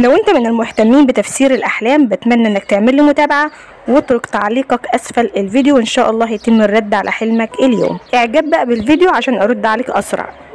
لو انت من المهتمين بتفسير الاحلام بتمنى انك تعمل لي متابعه واترك تعليقك اسفل الفيديو وان شاء الله يتم الرد على حلمك اليوم اعجاب بقى بالفيديو عشان ارد عليك اسرع